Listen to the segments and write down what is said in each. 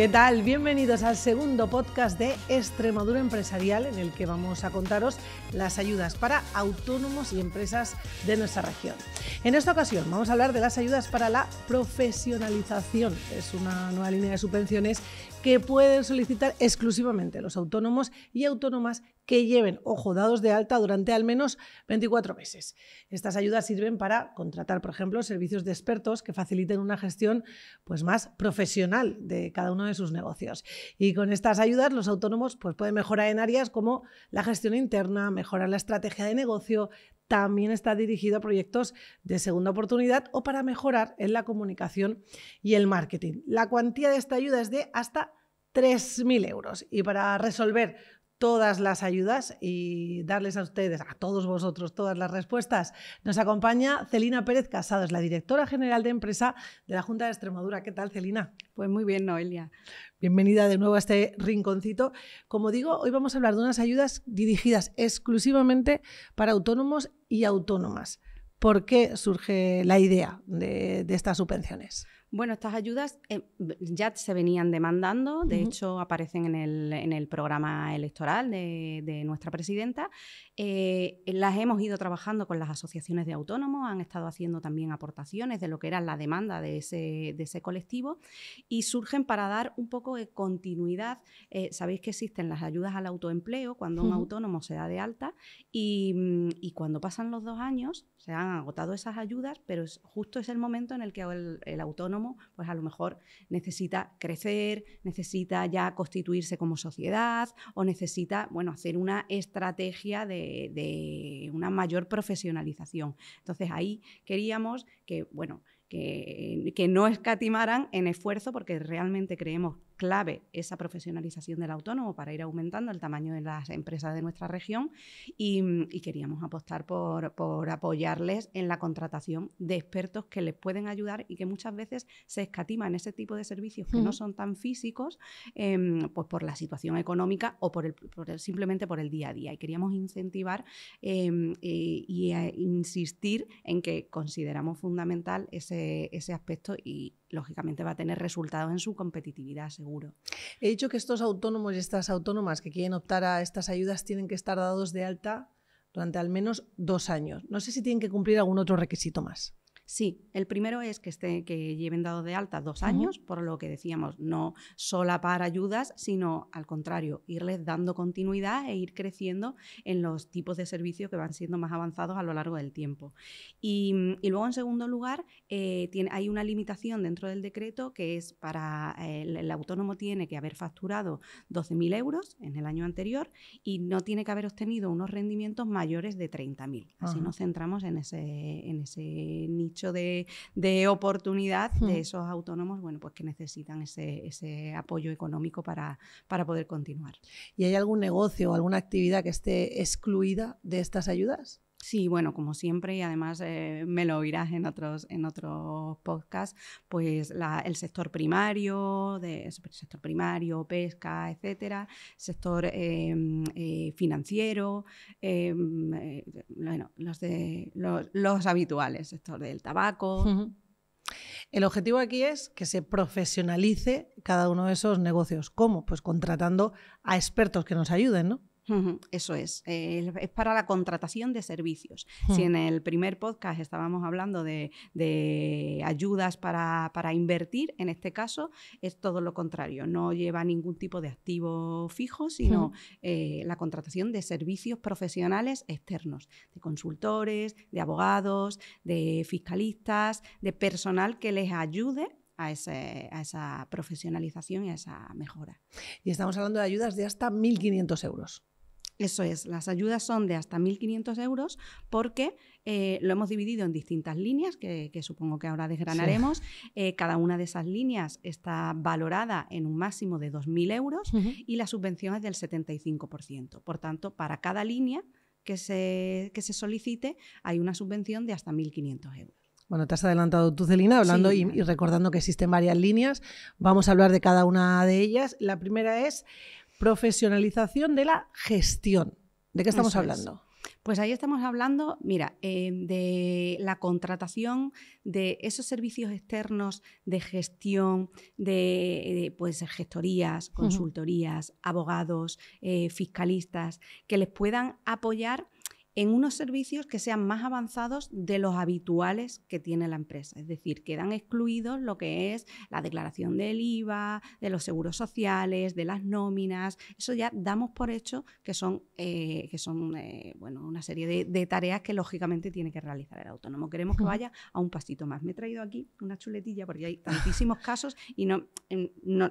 ¿Qué tal? Bienvenidos al segundo podcast de Extremadura Empresarial en el que vamos a contaros las ayudas para autónomos y empresas de nuestra región. En esta ocasión vamos a hablar de las ayudas para la profesionalización. Es una nueva línea de subvenciones que pueden solicitar exclusivamente los autónomos y autónomas que lleven, ojo, dados de alta durante al menos 24 meses. Estas ayudas sirven para contratar, por ejemplo, servicios de expertos que faciliten una gestión pues, más profesional de cada uno de sus negocios. Y con estas ayudas los autónomos pues, pueden mejorar en áreas como la gestión interna, mejorar la estrategia de negocio, también está dirigido a proyectos de segunda oportunidad o para mejorar en la comunicación y el marketing. La cuantía de esta ayuda es de hasta 3.000 euros. Y para resolver todas las ayudas y darles a ustedes, a todos vosotros, todas las respuestas. Nos acompaña Celina Pérez Casados, la directora general de empresa de la Junta de Extremadura. ¿Qué tal, Celina? Pues muy bien, Noelia. Bienvenida de nuevo a este rinconcito. Como digo, hoy vamos a hablar de unas ayudas dirigidas exclusivamente para autónomos y autónomas. ¿Por qué surge la idea de estas subvenciones? Bueno, estas ayudas eh, ya se venían demandando, de hecho aparecen en el, en el programa electoral de, de nuestra presidenta eh, las hemos ido trabajando con las asociaciones de autónomos, han estado haciendo también aportaciones de lo que era la demanda de ese, colectivo y surgen para dar un poco de continuidad. Eh, sabéis que existen las ayudas al autoempleo cuando un autónomo se da de alta mm, y, cuando pasan los dos años se han agotado esas ayudas, pero justo es el momento en el que el, el autónomo pues a lo mejor necesita crecer, necesita ya constituirse como sociedad o necesita bueno, hacer una estrategia de de, una mayor profesionalización. Entonces ahí queríamos que, bueno, que, que, no escatimaran en esfuerzo porque realmente creemos clave esa profesionalización del autónomo para ir aumentando el tamaño de las empresas de nuestra región y, queríamos apostar por, apoyarles en la contratación de expertos que les pueden ayudar y que muchas veces se escatiman ese tipo de servicios que no mm. son tan físicos em, pues por la situación económica o por simplemente por el día a día. Y queríamos incentivar e y eh, insistir en que consideramos fundamental ese, ese aspecto y, lógicamente va a tener resultado en su competitividad, seguro. He dicho que estos autónomos y estas autónomas que quieren optar a estas ayudas tienen que estar dados de alta durante al menos dos años. No sé si tienen que cumplir algún otro requisito más. Sí, el primero es que, que lleven dado de alta dos años, por lo que decíamos, no sola para ayudas, sino al contrario, irles dando continuidad e ir creciendo en los tipos de servicios que van siendo más avanzados a lo largo del tiempo. Y, mm, luego, en segundo lugar, eh, hay una limitación dentro del decreto que es para eh, el, autónomo tiene que haber facturado 12.000 euros en el año anterior y no tiene que haber obtenido unos rendimientos mayores de 30.000. Así nos centramos en ese, en ese nicho de, oportunidad de hmm. esos autónomos, bueno, pues que necesitan ese, ese apoyo económico para, para poder continuar. ¿Y hay algún negocio o alguna actividad que esté excluida de estas ayudas? Sí, bueno, como siempre, y además eh, me lo oirás en otros, en podcasts, pues el sector primario, sector primario, pesca, etcétera, sector em, eh, financiero, em, eh, bueno, los, habituales, sector del tabaco. El objetivo aquí es que se profesionalice cada uno de esos negocios. ¿Cómo? Pues contratando a expertos que nos ayuden, ¿no? Eso es, es para la contratación de servicios. Hmm. Si en el primer podcast estábamos hablando de, ayudas para, invertir, en este caso es todo lo contrario, no lleva ningún tipo de activo fijo, sino hmm. eh, la contratación de servicios profesionales externos, de consultores, de abogados, de fiscalistas, de personal que les ayude a, a, esa profesionalización y a esa mejora. Y estamos hablando de ayudas de hasta 1.500 euros. Eso es, las ayudas son de hasta 1.500 euros porque eh, lo hemos dividido en distintas líneas, que, supongo que ahora desgranaremos. Eh, cada una de esas líneas está valorada en un máximo de 2.000 euros y la subvención es del 75%. Por tanto, para cada línea que se, se solicite hay una subvención de hasta 1.500 euros. Bueno, te has adelantado tú, Celina, hablando y recordando que existen varias líneas. Vamos a hablar de cada una de ellas. La primera es Profesionalización de la gestión. ¿De qué estamos hablando? Pues ahí estamos hablando, mira, eh, de la contratación de esos servicios externos de gestión, de, pues, gestorías, consultorías, abogados, eh, fiscalistas, que les puedan apoyar en unos servicios que sean más avanzados de los habituales que tiene la empresa. Es decir, quedan excluidos lo que es la declaración del IVA, de los seguros sociales, de las nóminas. Eso ya damos por hecho que son, eh, que son eh, bueno, una serie de, tareas que lógicamente tiene que realizar el autónomo. Queremos que vaya a un pasito más. Me he traído aquí una chuletilla porque hay tantísimos casos y no,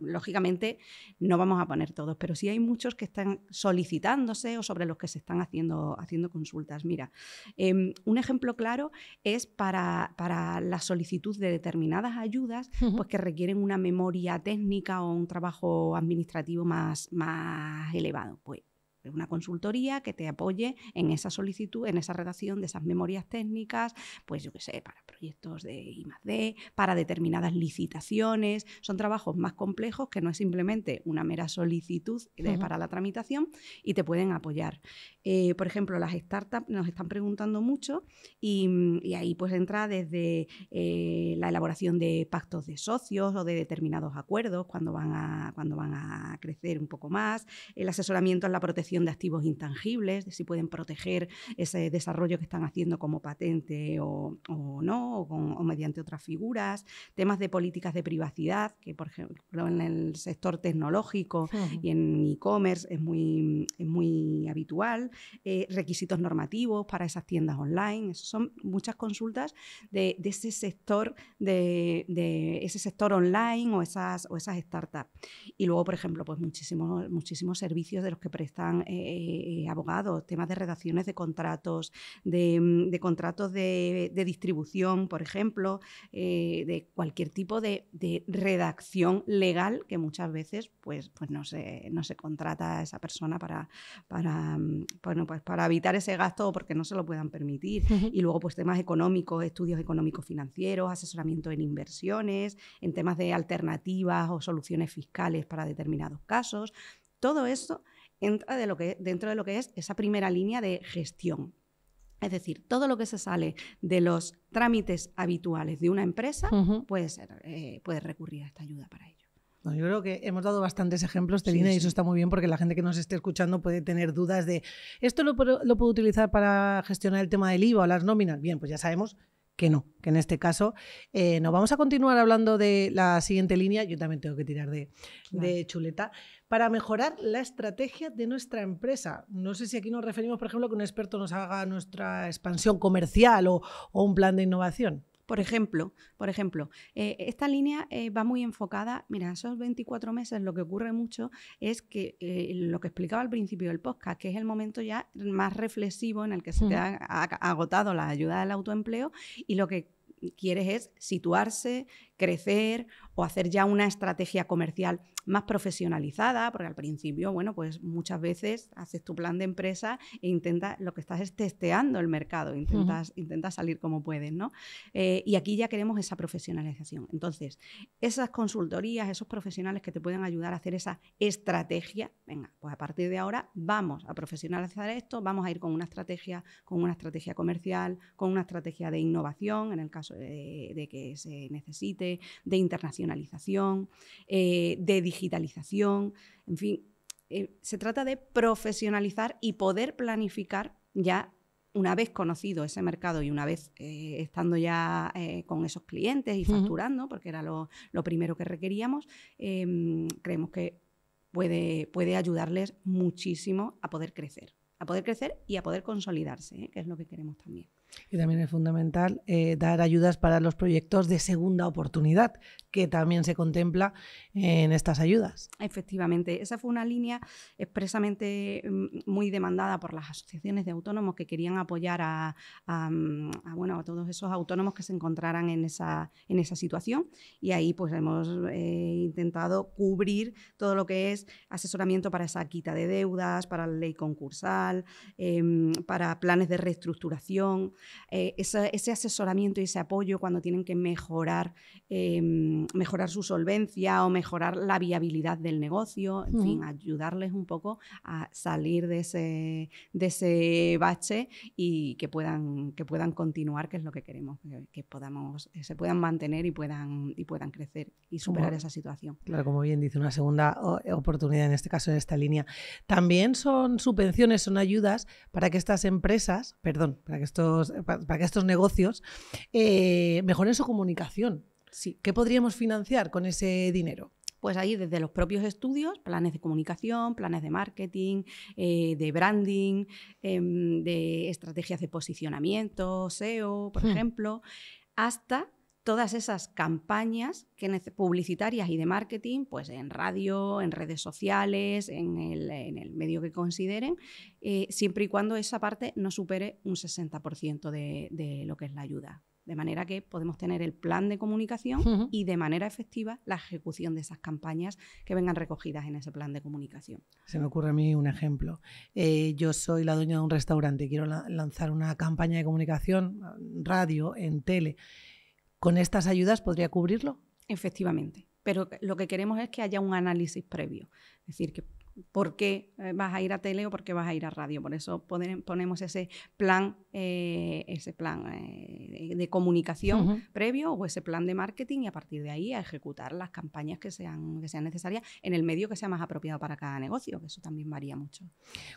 lógicamente no vamos a poner todos, pero sí hay muchos que están solicitándose o sobre los que se están haciendo, haciendo consultas. Mira, em, un ejemplo claro es para, para, la solicitud de determinadas ayudas pues que requieren una memoria técnica o un trabajo administrativo más, más elevado. Pues una consultoría que te apoye en esa solicitud, en esa redacción de esas memorias técnicas, pues yo qué sé, para proyectos de I +D, para determinadas licitaciones. Son trabajos más complejos que no es simplemente una mera solicitud eh, para la tramitación y te pueden apoyar. Eh, por ejemplo, las startups nos están preguntando mucho y, ahí pues entra desde eh, la elaboración de pactos de socios o de determinados acuerdos cuando van a, cuando van a crecer un poco más, el asesoramiento en la protección de activos intangibles, de si pueden proteger ese desarrollo que están haciendo como patente o, no, o, mediante otras figuras, temas de políticas de privacidad, que por ejemplo en el sector tecnológico y en e-commerce es muy, es muy habitual, eh, requisitos normativos para esas tiendas online, son muchas consultas de, ese sector de, de, ese sector online o esas, o esas startups. Y luego, por ejemplo, pues muchísimos, muchísimos servicios de los que prestan eh, eh, abogados, temas de redacciones de contratos, de, mm, contratos de, distribución, por ejemplo, eh, de cualquier tipo de, redacción legal que muchas veces pues, pues no, se, no se contrata a esa persona para, para, mm, pues para evitar ese gasto o porque no se lo puedan permitir. Y luego pues temas económicos, estudios económicos financieros, asesoramiento en inversiones, en temas de alternativas o soluciones fiscales para determinados casos. Todo eso entra de lo que, dentro de lo que es esa primera línea de gestión. Es decir, todo lo que se sale de los trámites habituales de una empresa puede, ser, eh, puede recurrir a esta ayuda para ello. yo creo que hemos dado bastantes ejemplos, de y eso está muy bien porque la gente que nos esté escuchando puede tener dudas de, ¿esto lo, puedo utilizar para gestionar el tema del IVA o las nóminas? Bien, pues ya sabemos que no, que en este caso eh, no. Vamos a continuar hablando de la siguiente línea. Yo también tengo que tirar de chuleta, para mejorar la estrategia de nuestra empresa. No sé si aquí nos referimos, por ejemplo, a que un experto nos haga nuestra expansión comercial o, un plan de innovación. Por ejemplo, por ejemplo eh, esta línea eh, va muy enfocada, mira, esos 24 meses lo que ocurre mucho es que eh, lo que explicaba al principio del podcast, que es el momento ya más reflexivo en el que se te ha, mm. ha agotado la ayuda del autoempleo y lo que quieres es situarse, crecer, o hacer ya una estrategia comercial más profesionalizada, porque al principio, bueno, pues muchas veces haces tu plan de empresa e intentas, lo que estás es testeando el mercado, intentas, salir como puedes, ¿no? Eh, y aquí ya queremos esa profesionalización. Entonces, esas consultorías, esos profesionales que te pueden ayudar a hacer esa estrategia, venga, pues a partir de ahora vamos a profesionalizar esto, vamos a ir con una estrategia, con una estrategia comercial, con una estrategia de innovación, en el caso de, de que se necesite, de internacionalización eh, de digitalización, en fin, eh, se trata de profesionalizar y poder planificar ya una vez conocido ese mercado y una vez eh, estando ya con esos clientes y facturando, porque era lo, primero que requeríamos, em, creemos que puede, puede ayudarles muchísimo a poder crecer, a poder crecer y a poder consolidarse, que es lo que queremos también. Y también es fundamental eh, dar ayudas para los proyectos de segunda oportunidad, que también se contempla en estas ayudas. Efectivamente, esa fue una línea expresamente mm, muy demandada por las asociaciones de autónomos que querían apoyar a, mm, bueno, a todos esos autónomos que se encontraran en esa, situación. Y ahí pues hemos eh, intentado cubrir todo lo que es asesoramiento para esa quita de deudas, para la ley concursal, em, para planes de reestructuración. Eh, ese, asesoramiento y ese apoyo cuando tienen que mejorar, em, mejorar su solvencia o mejorar la viabilidad del negocio, en fin, ayudarles un poco a salir de ese, de ese bache y que puedan, que puedan continuar, que es lo que queremos, que, podamos, eh, se puedan mantener y puedan, y puedan crecer y superar esa situación. Claro, como bien dice, una segunda eh, oportunidad en este caso en esta línea. También son subvenciones, son ayudas para que estas empresas, perdón, para que estos para que estos negocios eh, mejoren su comunicación. Sí. ¿Qué podríamos financiar con ese dinero? pues ahí desde los propios estudios, planes de comunicación, planes de marketing, eh, de branding, em, de estrategias de posicionamiento, SEO, por hmm. ejemplo, hasta todas esas campañas que publicitarias y de marketing, pues en radio, en redes sociales, en el, medio que consideren, eh, siempre y cuando esa parte no supere un 60% de, lo que es la ayuda. De manera que podemos tener el plan de comunicación y de manera efectiva la ejecución de esas campañas que vengan recogidas en ese plan de comunicación. Se me ocurre a mí un ejemplo. Eh, yo soy la dueña de un restaurante, y quiero lanzar una campaña de comunicación, radio, en tele ¿Con estas ayudas podría cubrirlo? Efectivamente, pero lo que queremos es que haya un análisis previo, es decir, que por qué eh, vas a ir a tele o por qué vas a ir a radio. Por eso ponemos ese plan, eh, ese plan eh, de comunicación previo o ese plan de marketing y a partir de ahí a ejecutar las campañas que sean, que sean necesarias en el medio que sea más apropiado para cada negocio, que eso también varía mucho.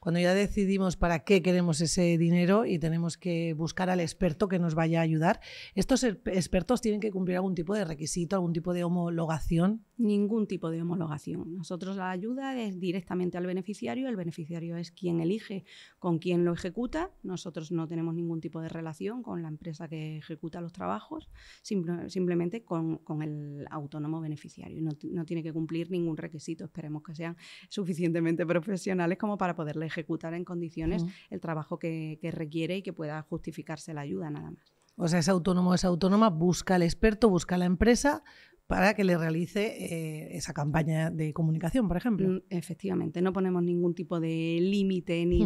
Cuando ya decidimos para qué queremos ese dinero y tenemos que buscar al experto que nos vaya a ayudar, ¿estos expertos tienen que cumplir algún tipo de requisito, algún tipo de homologación? ningún tipo de homologación. Nosotros la ayuda es directamente al beneficiario, el beneficiario es quien elige con quién lo ejecuta, nosotros no tenemos ningún tipo de relación con la empresa que ejecuta los trabajos, simplemente con, el autónomo beneficiario. No, tiene que cumplir ningún requisito, esperemos que sean suficientemente profesionales como para poderle ejecutar en condiciones el trabajo que, que requiere y que pueda justificarse la ayuda nada más. O sea, es autónomo, es autónoma, busca al experto, busca a la empresa, para que le realice eh, esa campaña de comunicación, por ejemplo. Mm, efectivamente, no ponemos ningún tipo de límite ni,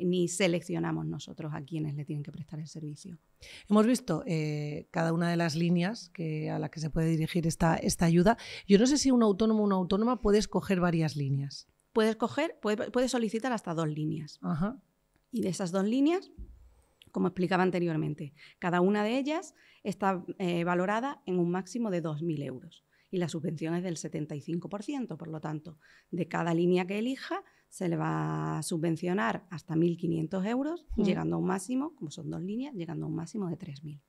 ni, seleccionamos nosotros a quienes le tienen que prestar el servicio. Hemos visto eh, cada una de las líneas a las que se puede dirigir esta, ayuda. Yo no sé si un autónomo o una autónoma puede escoger varias líneas. puede, solicitar hasta dos líneas. Y de esas dos líneas, como explicaba anteriormente. Cada una de ellas está eh, valorada en un máximo de 2.000 euros y la subvención es del 75%, por lo tanto, de cada línea que elija se le va a subvencionar hasta 1.500 euros, mm. llegando a un máximo, como son dos líneas, llegando a un máximo de 3.000.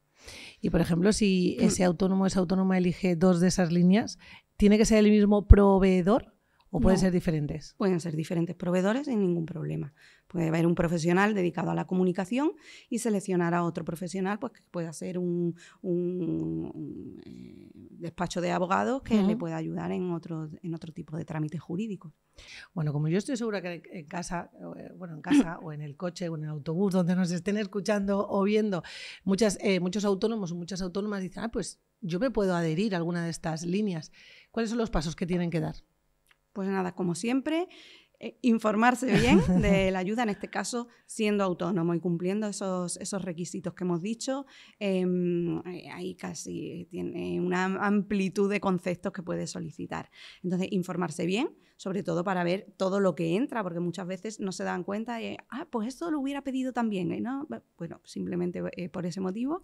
Y por ejemplo, si mm. ese autónomo o esa autónoma elige dos de esas líneas, ¿tiene que ser el mismo proveedor? ¿O pueden ser diferentes? Pueden ser diferentes proveedores sin ningún problema. Puede haber un profesional dedicado a la comunicación y seleccionar a otro profesional pues, que pueda ser un, eh, despacho de abogados que le pueda ayudar en otro, en otro tipo de trámites jurídicos. Bueno, como yo estoy segura que en casa, eh, bueno, en casa o en el coche o en el autobús donde nos estén escuchando o viendo, muchas, eh, muchos autónomos o muchas autónomas dicen, ah, pues yo me puedo adherir a alguna de estas líneas. ¿Cuáles son los pasos que tienen que dar? Pues nada, como siempre, eh, informarse bien de la ayuda, en este caso siendo autónomo y cumpliendo esos, esos requisitos que hemos dicho. Em, eh, ahí casi tiene una amplitud de conceptos que puede solicitar. Entonces, informarse bien, sobre todo para ver todo lo que entra, porque muchas veces no se dan cuenta de, ah, pues esto lo hubiera pedido también. ¿eh? Bueno, simplemente por ese motivo,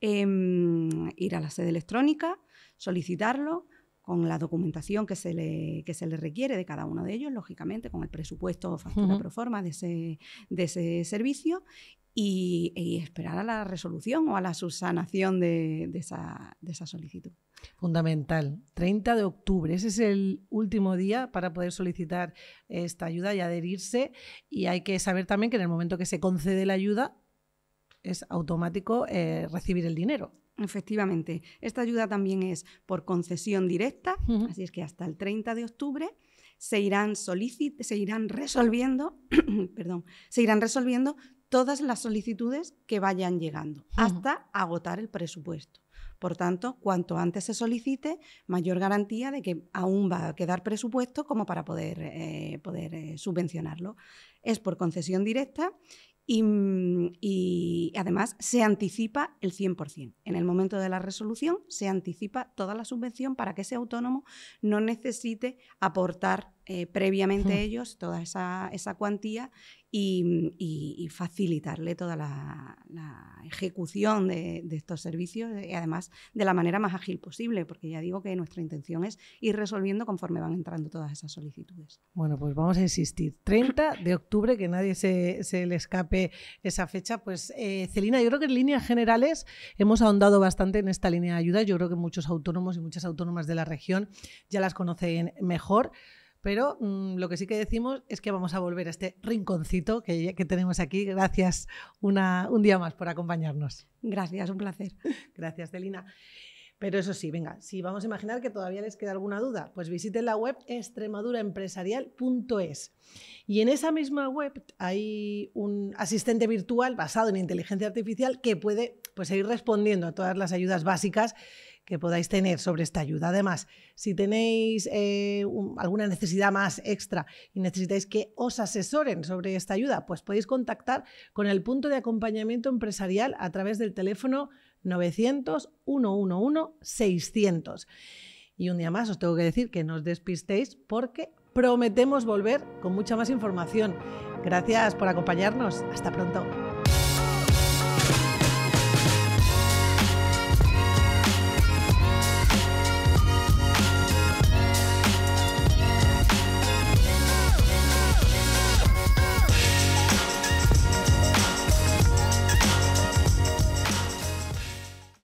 em, ir a la sede electrónica, solicitarlo con la documentación que se, le, que se le requiere de cada uno de ellos, lógicamente, con el presupuesto o factura pro forma de ese, de ese servicio y, esperar a la resolución o a la subsanación de, esa, de, esa, solicitud. Fundamental. 30 de octubre, ese es el último día para poder solicitar esta ayuda y adherirse. Y hay que saber también que en el momento que se concede la ayuda es automático eh, recibir el dinero. Efectivamente, esta ayuda también es por concesión directa, así es que hasta el 30 de octubre se irán, resolviendo, perdón, se irán resolviendo todas las solicitudes que vayan llegando, hasta agotar el presupuesto. Por tanto, cuanto antes se solicite, mayor garantía de que aún va a quedar presupuesto como para poder, eh, poder eh, subvencionarlo. Es por concesión directa Mm, y, además se anticipa el 100%. En el momento de la resolución se anticipa toda la subvención para que ese autónomo no necesite aportar eh, previamente a ellos toda esa, esa, cuantía Mm, y, facilitarle toda la, ejecución de, estos servicios eh, y además de la manera más ágil posible, porque ya digo que nuestra intención es ir resolviendo conforme van entrando todas esas solicitudes. Bueno, pues vamos a insistir. 30 de octubre, que nadie se, le escape esa fecha. Pues eh, Celina, yo creo que en líneas generales hemos ahondado bastante en esta línea de ayuda. Yo creo que muchos autónomos y muchas autónomas de la región ya las conocen mejor. Pero mm, lo que sí que decimos es que vamos a volver a este rinconcito que, tenemos aquí. Gracias un día más por acompañarnos. Gracias, un placer. Gracias, Delina. Pero eso sí, venga, si vamos a imaginar que todavía les queda alguna duda, pues visiten la web extremaduraempresarial.es. Y en esa misma web hay un asistente virtual basado en inteligencia artificial que puede pues, seguir respondiendo a todas las ayudas básicas que podáis tener sobre esta ayuda. Además, si tenéis eh, alguna necesidad más extra y necesitáis que os asesoren sobre esta ayuda, pues podéis contactar con el punto de acompañamiento empresarial a través del teléfono 900 111 600. Y un día más os tengo que decir que no os despistéis porque prometemos volver con mucha más información. Gracias por acompañarnos. Hasta pronto.